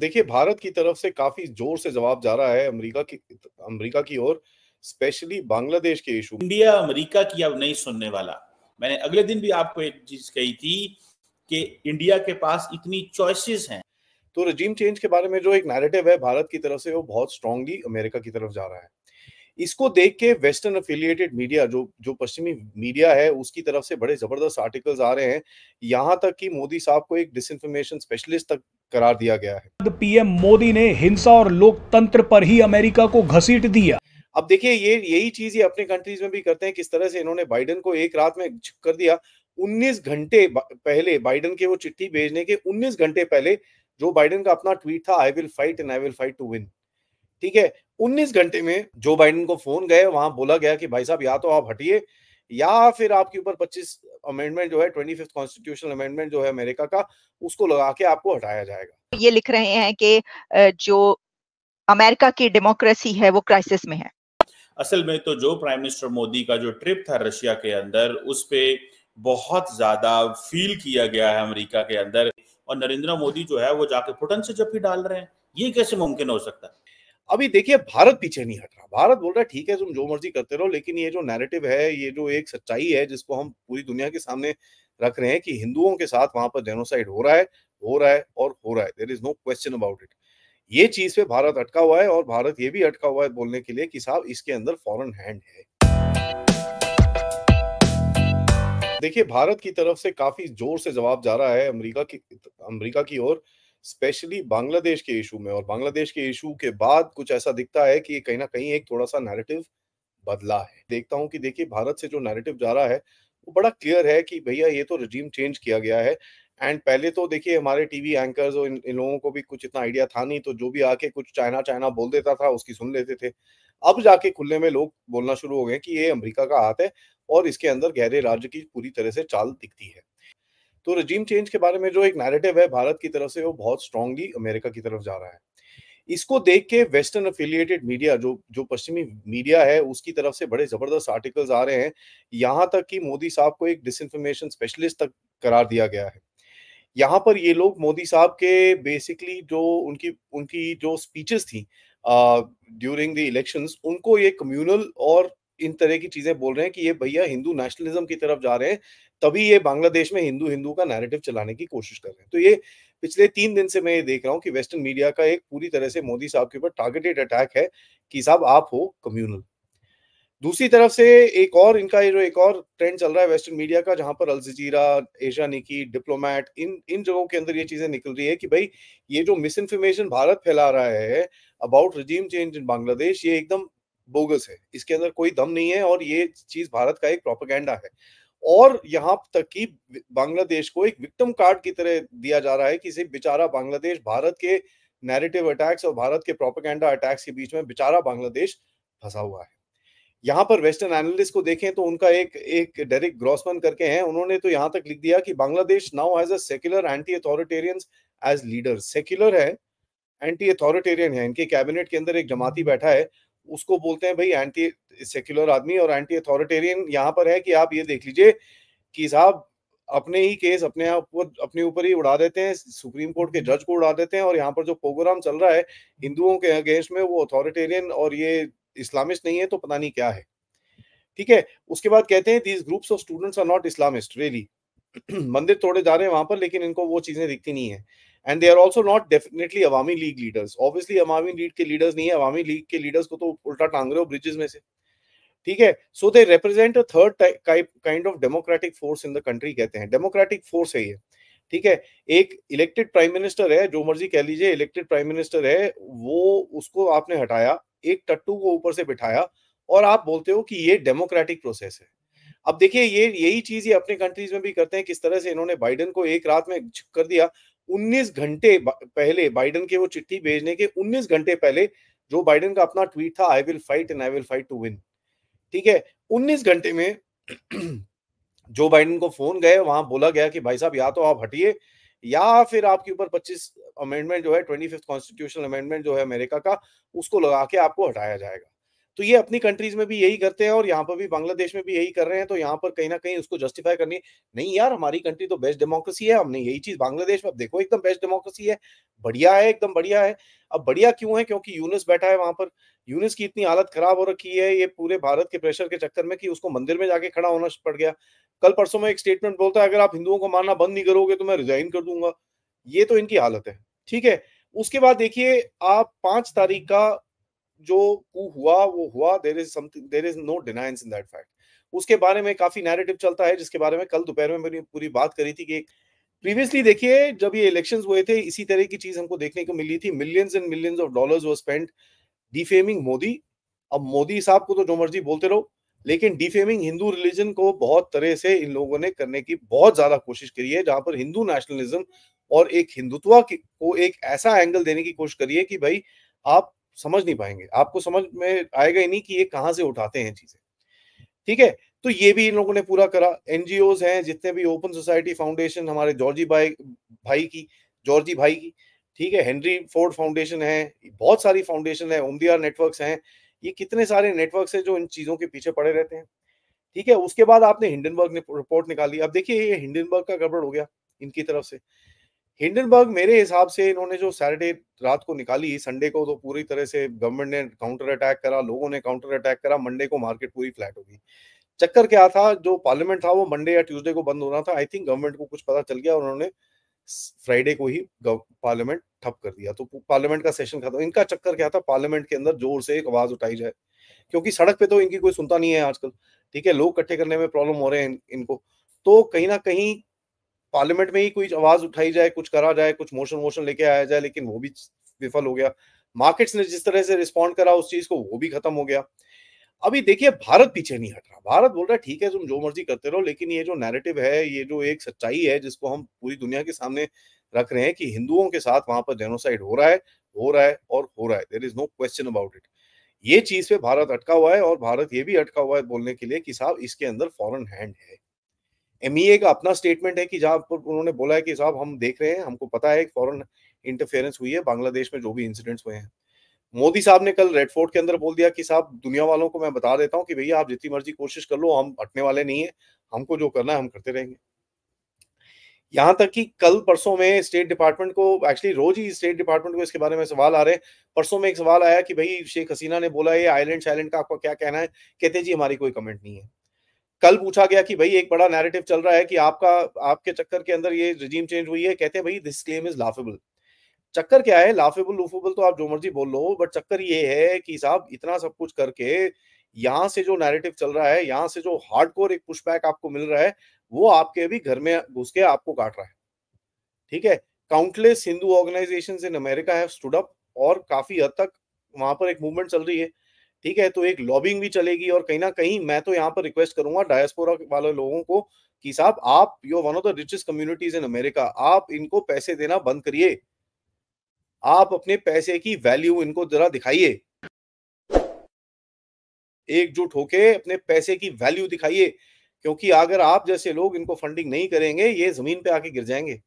देखिए भारत की तरफ से काफी जोर से जवाब जा रहा है अमेरिका की अमेरिका की ओर स्पेशली बांग्लादेश के इशू इंडिया अमेरिका की अब नहीं सुनने वाला मैंने अगले दिन भी आपको एक चीज कही थी कि इंडिया के पास इतनी चॉइसेस हैं तो रजीम चेंज के बारे में जो एक नैरेटिव है भारत की तरफ से वो बहुत स्ट्रांगली अमेरिका की तरफ जा रहा है इसको देख के वेस्टर्न अफिलियटेड मीडिया जो जो पश्चिमी मीडिया है उसकी तरफ से बड़े जबरदस्त आर्टिकल्स आ रहे हैं यहाँ तक कि मोदी साहब को एक डिसइंफॉर्मेशन स्पेशलिस्ट तक करार दिया गया है पीएम मोदी ने हिंसा और लोकतंत्र पर ही अमेरिका को घसीट दिया अब देखिए ये यही चीज ये अपने कंट्रीज में भी करते हैं किस तरह से इन्होंने बाइडन को एक रात में कर दिया 19 घंटे पहले बाइडन के वो चिट्ठी भेजने के 19 घंटे पहले जो बाइडन का अपना ट्वीट था I will fight and I will fight to win ठीक है 19 घंटे में जो बाइडन को फोन गए वहां बोला गया कि भाई साहब या तो आप हटिए या फिर आपके ऊपर 25 अमेंडमेंट जो है ट्वेंटी फिफ्थ कॉन्स्टिट्यूशनल अमेंडमेंट जो है अमेरिका का उसको लगा के आपको हटाया जाएगा ये लिख रहे हैं कि जो अमेरिका की डेमोक्रेसी है वो क्राइसिस में है असल में तो जो प्राइम मिनिस्टर मोदी का जो ट्रिप था रशिया के अंदर उस पर बहुत ज्यादा फील किया गया है अमेरिका के अंदर और नरेंद्र मोदी जो है वो जाके फुटन से जब भी डाल रहे हैं ये कैसे मुमकिन हो सकता है अभी देखिए भारत पीछे नहीं हट रहा भारत बोल रहा है ठीक है तुम जो मर्जी करते रहो लेकिन ये जो नैरेटिव है ये जो एक सच्चाई है जिसको हम पूरी दुनिया के सामने रख रहे हैं कि हिंदुओं के साथ वहां पर जेनोसाइड हो रहा है हो रहा है और हो रहा है there is no question about it ये चीज पे भारत अटका हुआ है और भारत ये भी अटका हुआ है बोलने के लिए कि साहब इसके अंदर फॉरन हैंड है देखिए भारत की तरफ से काफी जोर से जवाब जा रहा है अमेरिका की अमेरिका की ओर स्पेशली बांग्लादेश के इशू में और बांग्लादेश के इशू के बाद कुछ ऐसा दिखता है कि कहीं ना कहीं एक थोड़ा सा नैरेटिव बदला है देखता हूँ कि देखिए भारत से जो नैरेटिव जा रहा है वो बड़ा क्लियर है कि भैया ये तो रजीम चेंज किया गया है एंड पहले तो देखिए हमारे टीवी एंकर इन, इन लोगों को भी कुछ इतना आइडिया था नहीं तो जो भी आके कुछ चाइना चाइना बोल देता था उसकी सुन लेते थे अब जाके खुले में लोग बोलना शुरू हो गए कि ये अमेरिका का हाथ है और इसके अंदर गहरे राज्य की पूरी तरह से चाल दिखती है तो रजीम चेंज के बारे में जो एक नैरेटिव है भारत की तरफ से वो बहुत स्ट्रांगली अमेरिका की तरफ जा रहा है इसको देख के वेस्टर्न अफिलिएटेड मीडिया जो जो पश्चिमी मीडिया है उसकी तरफ से बड़े जबरदस्त आर्टिकल्स आ रहे हैं यहाँ तक कि मोदी साहब को एक डिसइंफॉर्मेशन स्पेशलिस्ट तक करार दिया गया है यहाँ पर ये लोग मोदी साहब के बेसिकली जो उनकी उनकी जो स्पीचेस थी ड्यूरिंग द इलेक्शंस उनको ये कम्युनल और इन तरह की चीजें बोल रहे हैं कि ये भैया हिंदू नेशनलिज्म की तरफ जा रहे हैं तभी ये बांग्लादेश में हिंदू हिंदू का नैरेटिव चलाने की कोशिश कर रहे हैं तो ये पिछले तीन दिन से मैं ये देख रहा हूँ कि वेस्टर्न मीडिया का एक पूरी तरह से मोदी साहब के ऊपर टारगेटेड अटैक है कि साहब आप हो कम्यूनल दूसरी तरफ से एक और इनका जो एक और ट्रेंड चल रहा है वेस्टर्न मीडिया का जहां पर अलजीरा एशिया निकी डिप्लोमैट इन इन जगहों के अंदर ये चीजें निकल रही है कि भाई ये जो मिस इन्फॉर्मेशन भारत फैला रहा है about regime change in Bangladesh ये एकदम बोगस है इसके अंदर कोई दम नहीं है और ये चीज भारत का एक प्रोपोगेंडा है और यहाँ तक कि बांग्लादेश को एक विक्टिम कार्ड की तरह दिया जा रहा है कि सिर्फ बेचारा बांग्लादेश भारत के नैरेटिव अटैक्स और भारत के प्रोपोगेंडा अटैक्स के बीच में बेचारा बांग्लादेश फंसा हुआ है यहाँ पर वेस्टर्न एनालिस्ट को देखें तो उनका एक एक डेरिक ग्रॉसमन करके हैं उन्होंने तो यहाँ तक लिख दिया कि Bangladesh now as a secular anti authoritarian as leader secular है एंटी अथॉरिटेरियन है इनके कैबिनेट के अंदर एक जमाती बैठा है उसको बोलते हैं भाई एंटी सेक्युलर आदमी और एंटी अथॉरिटेरियन यहाँ पर है कि आप ये देख लीजिए कि साहब अपने ही केस अपने ऊपर अपने ऊपर ही उड़ा देते हैं सुप्रीम कोर्ट के जज को उड़ा देते हैं और यहाँ पर जो प्रोग्राम चल रहा है हिंदुओं के अगेंस्ट में वो अथॉरिटेरियन और ये इस्लामिस्ट नहीं है तो पता नहीं क्या है ठीक है उसके बाद कहते हैं these groups of students are not Islamist really मंदिर तोड़े जा रहे हैं वहां पर लेकिन इनको वो चीजें दिखती नहीं है and they are also not definitely Awami League leaders obviously Awami League के लीडर्स नहीं है अवामी लीग के लीडर्स को तो उल्टा टांग रहे हो ब्रिजेस में से ठीक है so they represent a third kind of democratic force in the country कहते हैं डेमोक्रेटिक फोर्स है ये ठीक है एक इलेक्टेड प्राइम मिनिस्टर है जो मर्जी कह लीजिए इलेक्टेड प्राइम मिनिस्टर है वो उसको आपने हटाया एक टट्टू को ऊपर से बिठाया और आप बोलते हो कि ये डेमोक्रेटिक प्रोसेस है अब देखिए ये यही चीज ये अपने कंट्रीज में भी करते हैं किस तरह से इन्होंने बाइडन को एक रात में कर दिया 19 घंटे पहले बाइडन के वो चिट्ठी भेजने के 19 घंटे पहले जो बाइडन का अपना ट्वीट था I will fight and I will fight to win ठीक है 19 घंटे में जो बाइडन को फोन गए वहां बोला गया कि भाई साहब या तो आप हटिए या फिर आपके ऊपर 25 अमेंडमेंट जो है ट्वेंटी फिफ्थ कॉन्स्टिट्यूशनल अमेंडमेंट जो है अमेरिका का उसको लगा के आपको हटाया जाएगा तो ये अपनी कंट्रीज में भी यही करते हैं और यहाँ पर भी बांग्लादेश में भी यही कर रहे हैं तो यहाँ पर कहीं ना कहीं उसको जस्टिफाई करनी नहीं यार हमारी कंट्री तो बेस्ट डेमोक्रेसी है हमने यही चीज बांग्लादेश में अब देखो एकदम बेस्ट डेमोक्रेसी है बढ़िया है एकदम बढ़िया है अब बढ़िया क्यों है क्योंकि यूनिस बैठा है वहां पर यूनिस की इतनी हालत खराब हो रखी है ये पूरे भारत के प्रेशर के चक्कर में कि उसको मंदिर में जाके खड़ा होना पड़ गया कल परसों में एक स्टेटमेंट बोलता है अगर आप हिंदुओं को मारना बंद नहीं करोगे तो मैं रिजाइन कर दूंगा ये तो इनकी हालत है ठीक है उसके बाद देखिए आप पांच तारीख का जो हुआ वो हुआ there is something there is no denials in that fact उसके बारे में काफी नैरेटिव चलता है जिसके बारे में कल दोपहर में मैंने पूरी बात करी थी कि प्रीवियसली देखिए जब ये इलेक्शंस हुए थे इसी तरह की चीज हमको देखने को मिली थी millions and millions of dollars वो स्पेंड डिफेमिंग मोदी अब मोदी साहब को तो जो मर्जी बोलते रहो लेकिन डिफेमिंग हिंदू रिलीजन को बहुत तरह से इन लोगों ने करने की बहुत ज्यादा कोशिश करी है जहां पर हिंदू नेशनलिज्म और एक हिंदुत्व को एक ऐसा एंगल देने की कोशिश करी है कि भाई आप समझ नहीं पाएंगे आपको समझ में आएगा ही नहीं कि ये कहां से उठाते हैं चीजें ठीक है तो ये भी इन लोगों ने पूरा करा एनजीओ हैं जितने भी ओपन सोसाइटी फाउंडेशन हमारे जॉर्जी भाई भाई की जॉर्जी भाई की ठीक है हेनरी फोर्ड फाउंडेशन है बहुत सारी फाउंडेशन है उमदियार नेटवर्क है ये कितने सारे नेटवर्क है जो इन चीजों के पीछे पड़े रहते हैं ठीक है उसके बाद आपने हिंडनबर्ग ने रिपोर्ट निकाली अब देखिए ये हिंडनबर्ग का गड़बड़ हो गया इनकी तरफ से हिंडनबर्ग मेरे हिसाब से इन्होंने जो सैटरडे रात को निकाली संडे को तो पूरी तरह से गवर्नमेंट ने काउंटर अटैक करा लोगों ने काउंटर अटैक करा मंडे को मार्केट पूरी फ्लैट हो गई चक्कर क्या था जो पार्लियामेंट था वो मंडे या ट्यूसडे को बंद होना था आई थिंक गवर्नमेंट को कुछ पता चल गया और उन्होंने फ्राइडे को ही पार्लियामेंट ठप कर दिया तो पार्लियामेंट का सेशन खत्म इनका चक्कर क्या था पार्लियामेंट के अंदर जोर से एक आवाज उठाई जाए क्योंकि सड़क पे तो इनकी कोई सुनता नहीं है आजकल ठीक है लोग इकट्ठे करने में प्रॉब्लम हो रहे हैं इनको तो कहीं ना कहीं पार्लियामेंट में ही कोई आवाज उठाई जाए कुछ करा जाए कुछ मोशन मोशन लेके आया जाए लेकिन वो भी विफल हो गया मार्केट्स ने जिस तरह से रिस्पॉन्ड करा उस चीज को वो भी खत्म हो गया अभी देखिए भारत पीछे नहीं हट रहा भारत बोल रहा है ठीक है तुम जो मर्जी करते रहो लेकिन ये जो नैरेटिव है ये जो एक सच्चाई है जिसको हम पूरी दुनिया के सामने रख रहे हैं कि हिंदुओं के साथ वहां पर जेनोसाइड हो रहा है हो रहा है और हो रहा है there is no question about it ये चीज पे भारत अटका हुआ है और भारत ये भी अटका हुआ है बोलने के लिए कि साहब इसके अंदर फॉरन हैंड है एम e का अपना स्टेटमेंट है कि जहां पर उन्होंने बोला है कि साहब हम देख रहे हैं हमको पता है फॉरन इंटरफेरेंस हुई है बांग्लादेश में जो भी इंसिडेंट्स हुए हैं मोदी साहब ने कल रेड फोर्ट के अंदर बोल दिया कि साहब दुनिया वालों को मैं बता देता हूँ कि भैया आप जितनी मर्जी कोशिश कर लो हम हटने वाले नहीं है हमको जो करना है हम करते रहेंगे यहाँ तक कि कल परसों में स्टेट डिपार्टमेंट को एक्चुअली रोज ही स्टेट डिपार्टमेंट को इसके बारे में सवाल आ रहे हैं परसों में एक सवाल आया कि भाई शेख हसीना ने बोला ये आइलैंड शाइलैंड का आपका क्या कहना है कहते जी हमारी कोई कमेंट नहीं है कल पूछा गया कि भाई एक बड़ा नैरेटिव चल रहा है कि आपका आपके चक्कर के अंदर ये रिजीम चेंज हुई है कहते हैं भाई दिस क्लेम इज लाफेबल चक्कर क्या है लाफेबल लूफेबल तो आप जो मर्जी बोल लो बट चक्कर ये है कि साहब इतना सब कुछ करके यहाँ से जो नैरेटिव चल रहा है यहाँ से जो हार्ड कोर एक पुशबैक आपको मिल रहा है वो आपके अभी घर में घुस के आपको काट रहा है ठीक है countless Hindu organisation in America have stood up और काफी हद तक वहां पर एक मूवमेंट चल रही है ठीक है तो एक लॉबिंग भी चलेगी और कहीं ना कहीं मैं तो यहाँ पर रिक्वेस्ट करूंगा डायस्पोरा वाले लोगों को कि साहब आप you one of the richest communities in America आप इनको पैसे देना बंद करिए आप अपने पैसे की वैल्यू इनको जरा दिखाइए एकजुट होके अपने पैसे की वैल्यू दिखाइए क्योंकि अगर आप जैसे लोग इनको फंडिंग नहीं करेंगे ये जमीन पे आके गिर जाएंगे